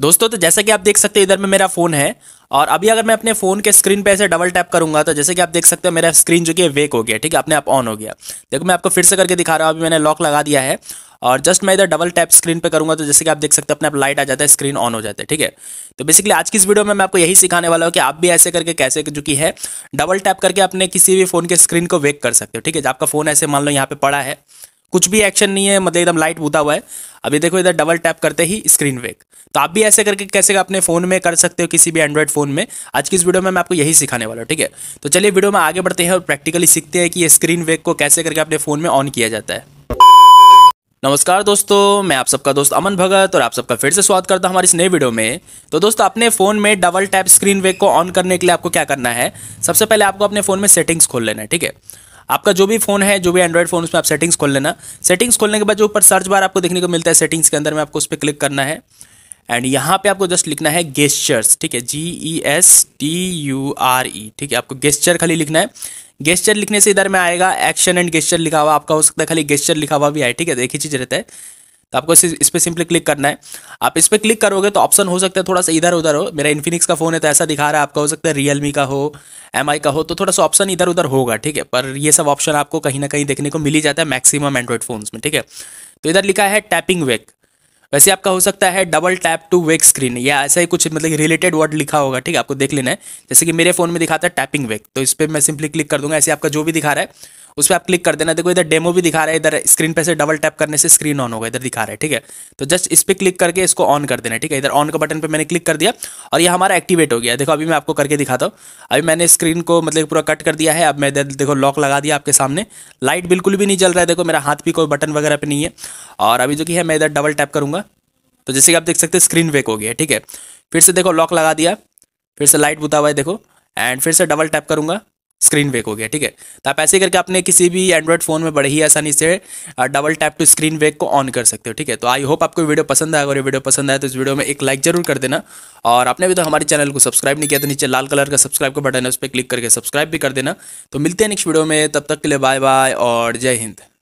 दोस्तों तो जैसे कि आप देख सकते हैं इधर में मेरा फ़ोन है और अभी अगर मैं अपने फ़ोन के स्क्रीन पे ऐसे डबल टैप करूंगा तो जैसे कि आप देख सकते हैं मेरा स्क्रीन जो कि वेक हो गया ठीक है अपने आप ऑन हो गया देखो मैं आपको फिर से करके दिखा रहा हूँ अभी मैंने लॉक लगा दिया है और जस्ट मैं इधर डबल टैप स्क्रीन पे करूंगा तो जैसे कि आप देख सकते हैं अपने आप लाइट आ जाता है स्क्रीन ऑन हो जाता है ठीक है तो बेसिकली आज की इस वीडियो में मैं आपको यही सिखाने वाला हूँ कि आप भी ऐसे करके कैसे जो कि है डबल टैप करके अपने किसी भी फ़ोन के स्क्रीन को वेक कर सकते हो ठीक है आपका फ़ोन ऐसे मान लो यहाँ पे पड़ा है कुछ भी एक्शन नहीं है मतलब एकदम लाइट बुता हुआ है अभी देखो इधर डबल टैप करते ही स्क्रीन वेक तो आप भी ऐसे करके कैसे अपने फ़ोन में कर सकते हो किसी भी एंड्रॉइड फ़ोन में आज की इस वीडियो में मैं आपको यही सिखाने वाला हूँ ठीक है तो चलिए वीडियो में आगे बढ़ते हैं और प्रैक्टिकली सीखते हैं कि स्क्रीन वेक को कैसे करके अपने फ़ोन में ऑन किया जाता है नमस्कार दोस्तों मैं आप सबका दोस्त अमन भगत और आप सबका फिर से स्वागत करता हूं हमारे इस नए वीडियो में तो दोस्तों अपने फ़ोन में डबल टैप स्क्रीन वेक को ऑन करने के लिए आपको क्या करना है सबसे पहले आपको अपने फ़ोन में सेटिंग्स खोल लेना है ठीक है आपका जो भी फोन है जो भी एंड्रॉइड फोन उसमें आप सेटिंग्स खोल लेना सेटिंग्स खोलने के बाद जो ऊपर सर्च बार आपको देखने को मिलता है सेटिंग्स के अंदर में आपको उस पर क्लिक करना है एंड यहाँ पे आपको जस्ट लिखना है गेस्चर्स ठीक है G E S T U R E ठीक है आपको गेस्चर खाली लिखना है गेस्चर लिखने से इधर में आएगा एक्शन एंड गेस्चर लिखा हुआ आपका हो सकता है खाली गेस्चर लिखा हुआ भी आए ठीक है तो एक ही चीज़ रहता है तो आपको इस पर सिंपली क्लिक करना है आप इस पर क्लिक करोगे तो ऑप्शन हो सकता है थोड़ा सा इधर उधर हो मेरा इन्फिनिक्स का फ़ोन है तो ऐसा दिखा रहा है आपका हो सकता है रियलमी का हो एम का हो तो थोड़ा सा ऑप्शन इधर उधर होगा ठीक है पर ये सब ऑप्शन आपको कहीं ना कहीं देखने को मिल ही जाता है मैक्सिमम एंड्रॉइड फोन में ठीक है तो इधर लिखा है टैपिंग वेक वैसे आपका हो सकता है double tap to wake screen या ऐसा ही कुछ मतलब रिलेटेड वर्ड लिखा होगा ठीक है आपको देख लेना है जैसे कि मेरे फ़ोन में दिखाता है टैपिंग वेक तो इस पर मैं सिंपली क्लिक कर दूंगा ऐसे आपका जो भी दिखा रहा है उस पर आप क्लिक कर देना देखो इधर डेमो भी दिखा रहा है इधर स्क्रीन पे से डबल टैप करने से स्क्रीन ऑन होगा इधर दिखा रहा है ठीक है तो जस्ट इस पर क्लिक करके इसको ऑन कर देना ठीक है इधर ऑन का बटन पर मैंने क्लिक कर दिया और ये हमारा एक्टिवेट हो गया देखो अभी मैं आपको करके दिखाता हूँ अभी मैंने स्क्रीन को मतलब पूरा कट कर दिया है अब मैं इधर देखो लॉक लगा दिया आपके सामने लाइट बिल्कुल भी नहीं जल रहा है देखो मेरा हाथ भी कोई बटन वगैरह पर नहीं है और अभी जो कि है मैं इधर डबल टैप करूँगा तो जैसे कि आप देख सकते हैं स्क्रीन वेक हो गया ठीक है फिर से देखो लॉक लगा दिया फिर से लाइट बुता हुआ है देखो एंड फिर से डबल टैप करूँगा स्क्रीन वेक हो गया ठीक है तो आप ऐसे करके अपने किसी भी एंड्रॉयड फ़ोन में बड़े ही आसानी से double tap to screen wake को ऑन कर सकते हो ठीक है तो आई होप आपको वीडियो पसंद आया अगर ये वीडियो पसंद आया तो इस वीडियो में एक लाइक जरूर कर देना और आपने भी तो हमारे चैनल को सब्सक्राइब नहीं किया तो नीचे लाल कलर का सब्सक्राइब का बटन है उस पर क्लिक करके सब्सक्राइब भी कर देना तो मिलते हैं नेक्स्ट वीडियो में तब तक के लिए बाय बाय और जय हिंद